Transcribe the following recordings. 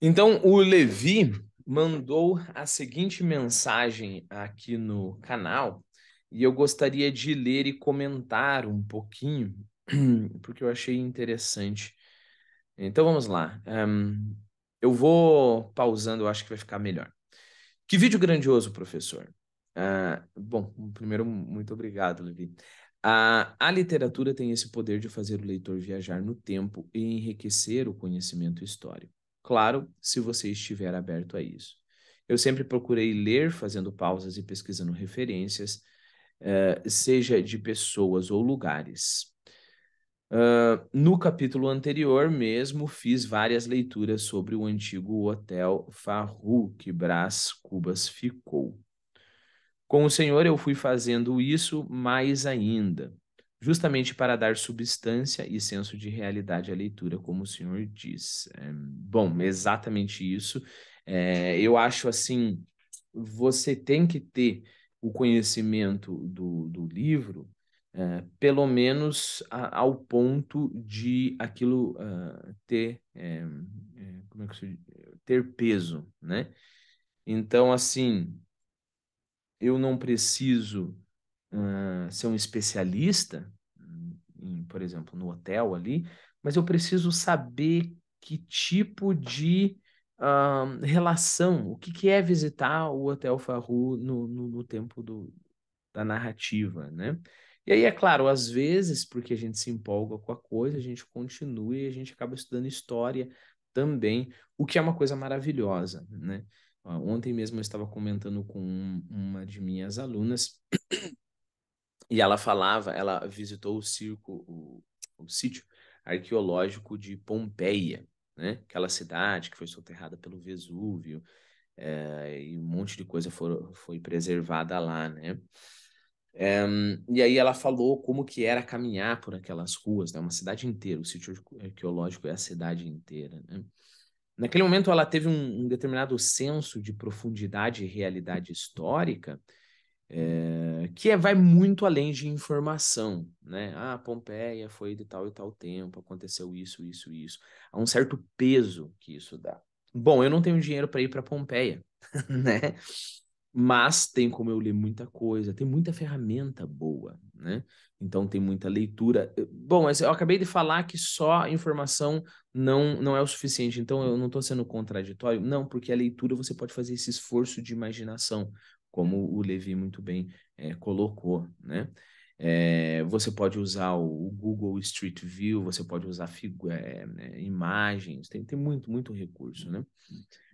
Então, o Levi mandou a seguinte mensagem aqui no canal, e eu gostaria de ler e comentar um pouquinho, porque eu achei interessante. Então, vamos lá. Um, eu vou pausando, eu acho que vai ficar melhor. Que vídeo grandioso, professor. Uh, bom, primeiro, muito obrigado, Levi. a, literatura tem esse poder de fazer o leitor viajar no tempo e enriquecer o conhecimento histórico. Claro, se você estiver aberto a isso. Eu sempre procurei ler fazendo pausas e pesquisando referências, uh, seja de pessoas ou lugares. Uh, no capítulo anterior mesmo, fiz várias leituras sobre o antigo hotel Farru, que Brás Cubas ficou. Com o Senhor, eu fui fazendo isso mais ainda justamente para dar substância e senso de realidade à leitura, como o senhor diz. É, bom, exatamente isso. É, eu acho assim, você tem que ter o conhecimento do, do livro, é, pelo menos a, ao ponto de aquilo uh, ter, é, é, como é que se ter peso, né? Então, assim, eu não preciso Hum, ser um especialista, hum, em, por exemplo, no hotel ali, mas eu preciso saber que tipo de uh, relação, o que, que, é visitar o Hotel Farru no, no, no tempo do, da narrativa, né? E aí, é claro, às vezes, porque a gente se empolga com a coisa, a gente continua e a gente acaba estudando história também, o que é uma coisa maravilhosa, né? Ontem mesmo eu estava comentando com uma de minhas alunas e ela falava, ela visitou o circo, o, o sítio arqueológico de Pompeia, né? Aquela cidade que foi soterrada pelo Vesúvio é, e um monte de coisa for, foi preservada lá, né? É, e aí ela falou como que era caminhar por aquelas ruas, né? Uma cidade inteira, o sítio arqueológico é a cidade inteira, né? Naquele momento ela teve um, um determinado senso de profundidade e realidade histórica é, que é, vai muito além de informação, né? Ah, Pompeia foi de tal e tal tempo, aconteceu isso, isso, isso. Há um certo peso que isso dá. Bom, eu não tenho dinheiro para ir para Pompeia, né? Mas tem como eu ler muita coisa, tem muita ferramenta boa, né? Então tem muita leitura. Eh, bom, mas eu acabei de falar que só informação não, não é o suficiente. Então eu não estou sendo contraditório, não, porque a leitura você pode fazer esse esforço de imaginação como o Levi muito bem é, colocou, né? É, você pode usar o Google Street View, você pode usar é, né, imagens, tem, tem muito, muito recurso, né?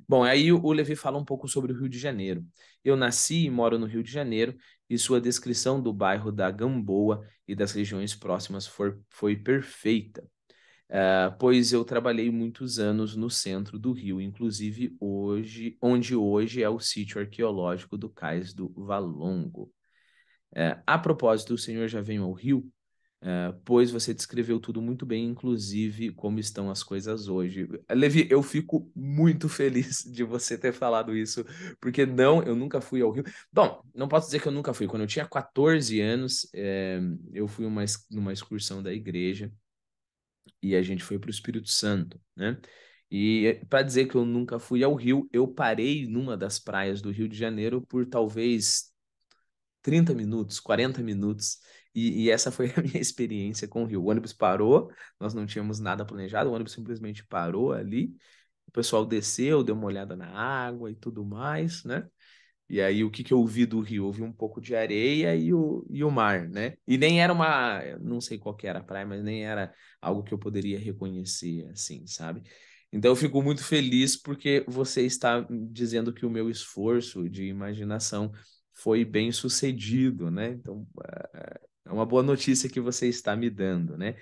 Bom, aí o, o Levi fala um pouco sobre o Rio de Janeiro. Eu nasci e moro no Rio de Janeiro, e sua descrição do bairro da Gamboa e das regiões próximas for, foi perfeita. Uh, pois eu trabalhei muitos anos no centro do Rio, inclusive hoje, onde hoje é o sítio arqueológico do Cais do Valongo. Uh, a propósito, o senhor já veio ao Rio? Uh, pois você descreveu tudo muito bem, inclusive como estão as coisas hoje. Levi, eu fico muito feliz de você ter falado isso, porque não, eu nunca fui ao Rio. Bom, não posso dizer que eu nunca fui. Quando eu tinha 14 anos, é, eu fui uma, numa excursão da igreja e a gente foi para o Espírito Santo, né? E para dizer que eu nunca fui ao Rio, eu parei numa das praias do Rio de Janeiro por talvez 30 minutos, 40 minutos, e, e, essa foi a minha experiência com o Rio. O ônibus parou, nós não tínhamos nada planejado, o ônibus simplesmente parou ali, o pessoal desceu, deu uma olhada na água e tudo mais, né? E aí, o que, que eu ouvi do rio? Eu ouvi um pouco de areia e o, e o mar, né? E nem era uma. Não sei qual que era a praia, mas nem era algo que eu poderia reconhecer, assim, sabe? Então, eu fico muito feliz porque você está dizendo que o meu esforço de imaginação foi bem sucedido, né? Então, é, é uma boa notícia que você está me dando, né?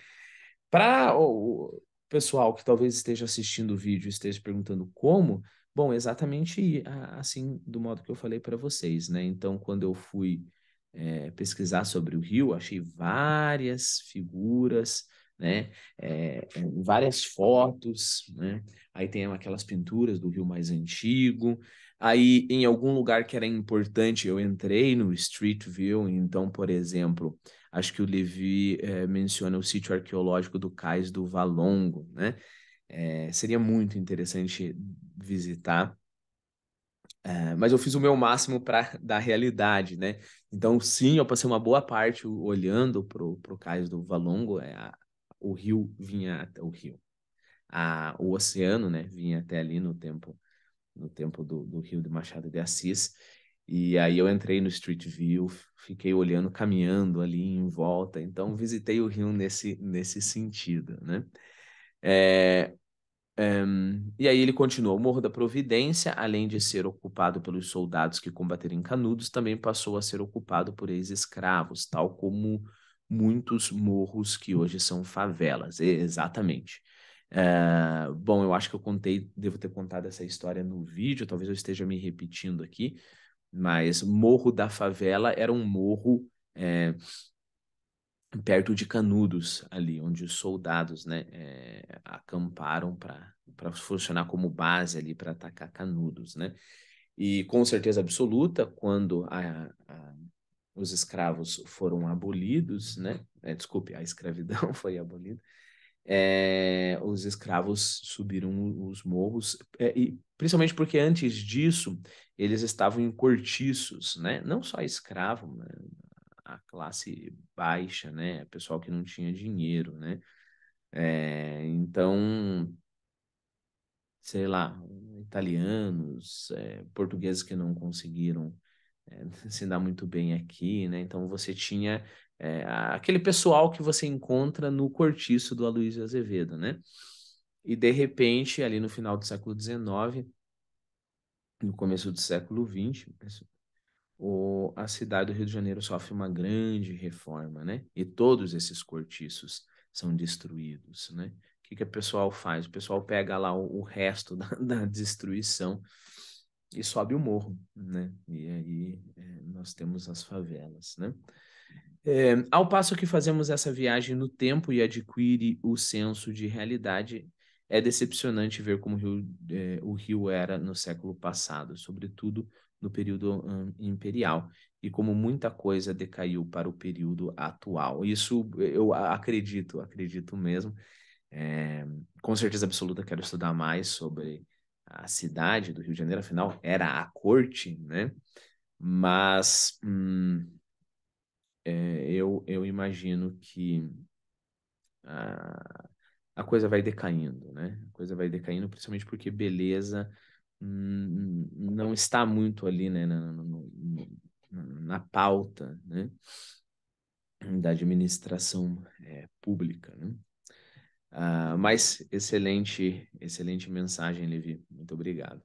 Para o pessoal que talvez esteja assistindo o vídeo e esteja perguntando como, Bom, exatamente assim do modo que eu falei para vocês, né? Então, quando eu fui é, pesquisar sobre o rio, achei várias figuras, né? É, várias fotos, né? Aí tem aquelas pinturas do rio mais antigo. Aí, em algum lugar que era importante, eu entrei no Street View. Então, por exemplo, acho que o Levi é, menciona o sítio arqueológico do Cais do Valongo, né? seria muito interessante visitar. É, mas eu fiz o meu máximo para da realidade, né? Então, sim, eu passei uma boa parte olhando para o cais do Valongo. É, a, o rio vinha até o rio. A, o oceano, né? Vinha até ali no tempo no tempo do, do Rio de Machado de Assis. E aí eu entrei no Street View, fiquei olhando, caminhando ali em volta. Então, visitei o rio nesse, nesse sentido, né? É, um, eh, e aí ele continua: o Morro da Providência, além de ser ocupado pelos soldados que combateram em Canudos, também passou a ser ocupado por ex-escravos, tal como muitos morros que hoje são favelas. Exatamente. Uh, bom, eu acho que eu contei, devo ter contado essa história no vídeo, talvez eu esteja me repetindo aqui, mas Morro da Favela era um morro é, perto de Canudos, ali onde os soldados né, é, acamparam para funcionar como base ali para atacar Canudos, né? E com certeza absoluta, quando a, a, os escravos foram abolidos, né? É, desculpe, a escravidão foi abolida. É, os escravos subiram os morros, é, e principalmente porque antes disso eles estavam em cortiços, né? Não só escravo, né? a classe baixa, né? pessoal que não tinha dinheiro, né? É, então, sei lá, italianos, é, portugueses que não conseguiram é, se dar muito bem aqui, né? Então você tinha é, aquele pessoal que você encontra no cortiço do Aloysio Azevedo, né? E de repente, ali no final do século XIX, no começo do século XX, o, a cidade do Rio de Janeiro sofre uma grande reforma, né? E todos esses cortiços são destruídos, né? O que, que o pessoal faz? O pessoal pega lá o, o resto da, da, destruição e sobe o morro, né? E aí é, nós temos as favelas, né? É, ao passo que fazemos essa viagem no tempo e adquire o senso de realidade, é decepcionante ver como o Rio, é, o Rio era no século passado, sobretudo no período um, imperial, e como muita coisa decaiu para o período atual. Isso eh, eu acredito, acredito mesmo. É, com certeza absoluta, quero estudar mais sobre a cidade do Rio de Janeiro, afinal, era a corte, né? Mas hum, é, eu, eu imagino que. Ah, a coisa vai decaindo, né? A coisa vai decaindo, principalmente porque beleza hum, não está muito ali, né, na, na, na pauta, né, da administração é, pública, né? Ah, mas excelente, excelente mensagem, Levi. Muito obrigado.